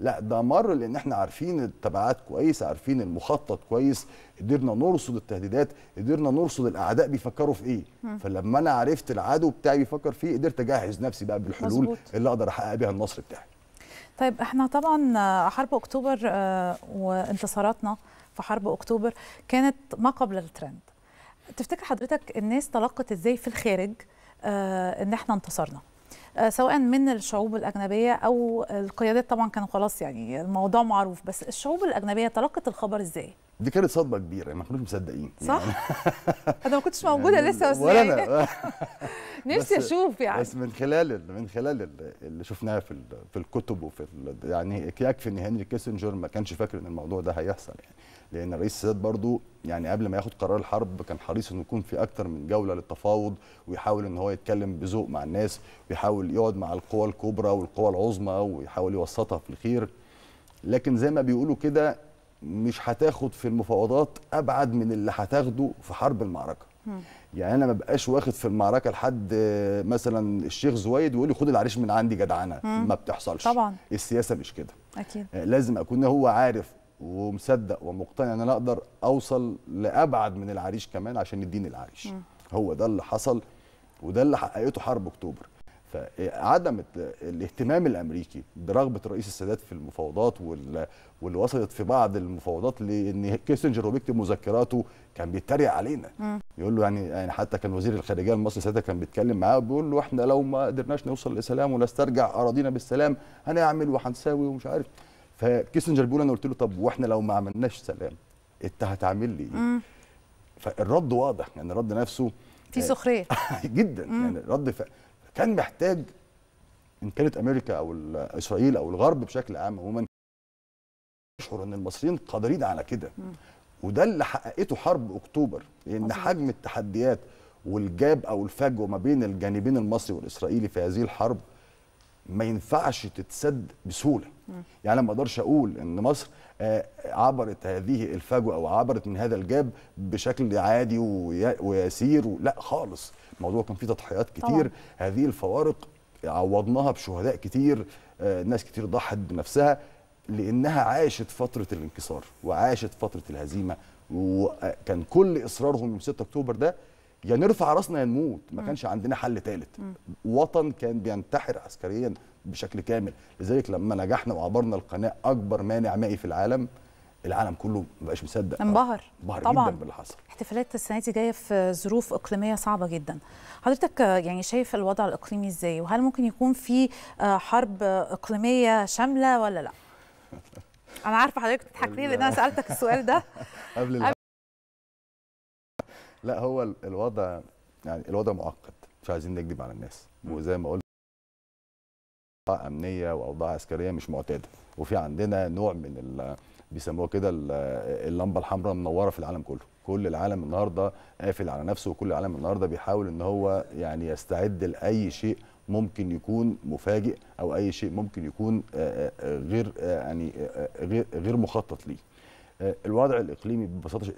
لا ده مر لان احنا عارفين التبعات كويس عارفين المخطط كويس قدرنا نرصد التهديدات قدرنا نرصد الاعداء بيفكروا في ايه م. فلما انا عرفت العدو بتاعي بيفكر فيه قدرت اجهز نفسي بقى بالحلول مزبوط. اللي اقدر احقق بيها النصر بتاعي طيب احنا طبعا حرب اكتوبر آه، وانتصاراتنا في حرب اكتوبر كانت ما قبل الترند تفتكر حضرتك الناس تلقت ازاي في الخارج آه ان احنا انتصرنا آه سواء من الشعوب الاجنبيه او القيادات طبعا كانوا خلاص يعني الموضوع معروف بس الشعوب الاجنبيه تلقت الخبر ازاي دي كانت صدمه كبيره يعني ما كناش مصدقين صح يعني [LAUGHS] انا ما كنتش موجوده يعني لسه بس ولا يعني أنا. [LAUGHS] نفسي اشوف يعني بس من خلال من خلال اللي شفناه في في الكتب وفي يعني يكفي ان هنري كيسنجر ما كانش فاكر ان الموضوع ده هيحصل يعني لان الرئيس السادات برضو يعني قبل ما ياخد قرار الحرب كان حريص انه يكون في اكتر من جوله للتفاوض ويحاول ان هو يتكلم بذوق مع الناس ويحاول يقعد مع القوى الكبرى والقوى العظمى ويحاول يوسطها في الخير لكن زي ما بيقولوا كده مش هتاخد في المفاوضات ابعد من اللي هتاخده في حرب المعركه يعني انا ما بقاش واخد في المعركه لحد مثلا الشيخ زويد ويقول لي خد العريش من عندي جدعنه ما بتحصلش طبعا السياسه مش كده اكيد آه، لازم اكون هو عارف ومصدق ومقتنع ان انا اقدر اوصل لابعد من العريش كمان عشان يديني العريش م. هو ده اللي حصل وده اللي حققته حرب اكتوبر فعدم الاهتمام الامريكي برغبه رئيس السادات في المفاوضات واللي وصلت في بعض المفاوضات لان كيسنجر وبيكتب مذكراته كان بيتريق علينا م. يقول له يعني يعني حتى كان وزير الخارجيه المصري ساعتها كان بيتكلم معاه بيقول له احنا لو ما قدرناش نوصل لسلام ونسترجع اراضينا بالسلام هنعمل وهنساوي ومش عارف فكيسنجر بيقول انا قلت له طب واحنا لو ما عملناش سلام انت هتعمل لي ايه؟ فالرد واضح يعني الرد نفسه في آه، سخريه [LAUGHS] جدا مم. يعني الرد ف... كان محتاج ان كانت امريكا او اسرائيل او الغرب بشكل عام عموما يشعر ان المصريين قادرين على كده وده اللي حققته حرب اكتوبر لان حجم التحديات والجاب او الفجوه ما بين الجانبين المصري والاسرائيلي في هذه الحرب ما ينفعش تتسد بسهوله يعني ما اقدرش اقول ان مصر آه، عبرت هذه الفجوه او عبرت من هذا الجاب بشكل عادي ويسير لا خالص الموضوع كان فيه تضحيات كتير طبعا. هذه الفوارق عوضناها بشهداء كتير آه، ناس كتير ضحت بنفسها لانها عاشت فتره الانكسار وعاشت فتره الهزيمه وكان كل اصرارهم يوم 6 اكتوبر ده يا نرفع راسنا يا نموت ما كانش عندنا حل ثالث وطن كان بينتحر عسكريا بشكل كامل لذلك لما نجحنا وعبرنا القناه اكبر مانع مائي في العالم العالم كله ما بقاش مصدق انبهر انبهر طبعا جدا باللي حصل احتفالات السنه دي جايه في ظروف اقليميه صعبه جدا حضرتك يعني شايف الوضع الاقليمي ازاي وهل ممكن يكون في آه، حرب اقليميه شامله ولا لا [LAUGHS] انا عارفه حضرتك بتضحك ليه لان انا سالتك السؤال ده [LAUGHS] قبل قبل لا هو الوضع يعني الوضع معقد مش عايزين نكذب على الناس وزي ما قلت امنيه واوضاع عسكريه مش معتاده وفي عندنا نوع من بيسموها كده اللمبه الحمراء منوره في العالم كله كل العالم النهارده قافل على نفسه وكل العالم النهارده بيحاول ان هو يعني يستعد لاي شيء ممكن يكون مفاجئ او اي شيء ممكن يكون غير يعني غير غير مخطط ليه الوضع الاقليمي ببساطه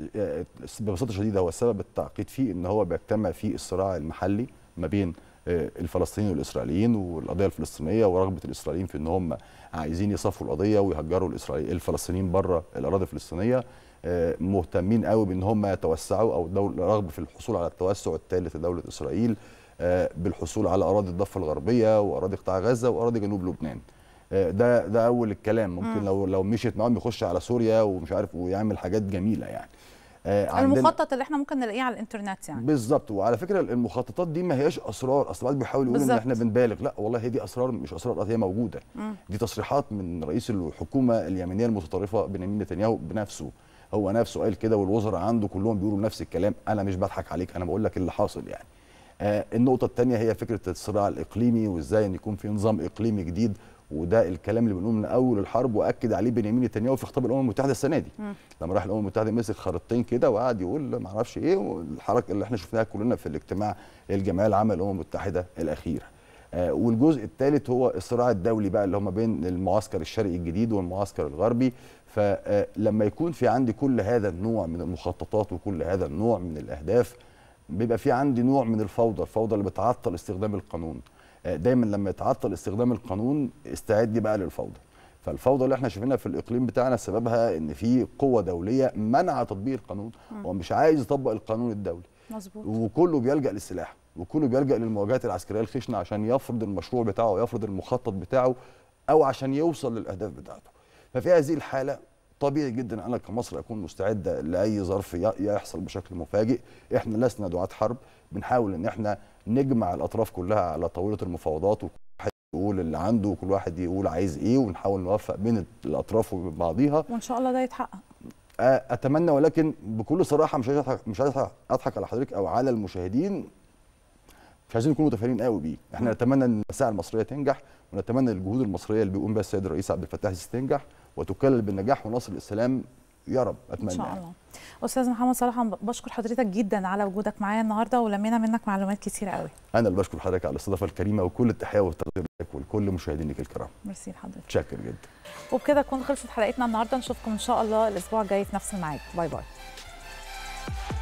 ببساطه شديده هو السبب التعقيد فيه ان هو بيجتمع فيه الصراع المحلي ما بين الفلسطينيين والاسرائيليين والقضيه الفلسطينيه ورغبه الاسرائيليين في ان هم عايزين يصفوا القضيه ويهجروا الفلسطينيين بره الاراضي الفلسطينيه آه، مهتمين قوي بان هم يتوسعوا او رغبه في الحصول على التوسع الثالث لدوله اسرائيل آه، بالحصول على اراضي الضفه الغربيه واراضي قطاع غزه واراضي جنوب لبنان آه، ده ده اول الكلام ممكن لو لو مشيت معاهم يخش على سوريا ومش عارف ويعمل حاجات جميله يعني آه، المخطط اللي احنا ممكن نلاقيه على الانترنت يعني بالظبط وعلى فكره المخططات دي ما هياش اسرار اصل بعض بيحاول يقول ان احنا بنبالغ لا والله هي دي اسرار مش اسرار هي موجوده م. دي تصريحات من رئيس الحكومه اليمنيه المتطرفه بنيامين نتنياهو بنفسه هو نفسه قال كده والوزراء عنده كلهم بيقولوا نفس الكلام انا مش بضحك عليك انا بقول لك اللي حاصل يعني آه النقطه الثانيه هي فكره الصراع الاقليمي وازاي ان يكون في نظام اقليمي جديد وده الكلام اللي بنقوله من اول الحرب واكد عليه بنيامين نتنياهو في خطاب الامم المتحده السنه دي م. لما راح الامم المتحده مسك خريطتين كده وقعد يقول ما اعرفش ايه والحركه اللي احنا شفناها كلنا في الاجتماع الجمعيه العامه للامم المتحده الاخيره آه والجزء الثالث هو الصراع الدولي بقى اللي هم بين المعسكر الشرقي الجديد والمعسكر الغربي فلما يكون في عندي كل هذا النوع من المخططات وكل هذا النوع من الاهداف بيبقى في عندي نوع من الفوضى الفوضى اللي بتعطل استخدام القانون دايما لما يتعطل استخدام القانون استعدي بقى للفوضى فالفوضى اللي احنا شايفينها في الاقليم بتاعنا سببها ان في قوه دوليه منع تطبيق القانون ومش عايز يطبق القانون الدولي مظبوط وكله بيلجا للسلاح وكله بيلجا للمواجهات العسكريه الخشنه عشان يفرض المشروع بتاعه ويفرض المخطط بتاعه او عشان يوصل للاهداف بتاعته ففي هذه الحاله طبيعي جدا انا كمصر اكون مستعده لاي ظرف يحصل بشكل مفاجئ احنا لسنا دعاه حرب بنحاول ان احنا نجمع الاطراف كلها على طاوله المفاوضات وكل واحد يقول اللي عنده وكل واحد يقول عايز ايه ونحاول نوفق بين الاطراف وبين بعضيها وان شاء الله ده يتحقق اتمنى ولكن بكل صراحه مش عايز مش عايز اضحك على حضرتك او على المشاهدين مش عايزين نكون متفائلين قوي بيه احنا نتمنى ان الساعه المصريه تنجح ونتمنى الجهود المصريه اللي بيقوم بها السيد الرئيس عبد الفتاح السيسي تنجح وتكلل بالنجاح ونصر الاسلام يا رب اتمنى ان شاء يعني. الله استاذ محمد صلاح بشكر حضرتك جدا على وجودك معايا النهارده ولمينا منك معلومات كثيره قوي انا اللي بشكر حضرتك على الاستضافه الكريمه وكل التحيه والتقدير لك ولكل مشاهدينك الكرام ميرسي لحضرتك شاكر جدا وبكده تكون خلصت حلقتنا النهارده نشوفكم ان شاء الله الاسبوع الجاي في نفس الميعاد باي باي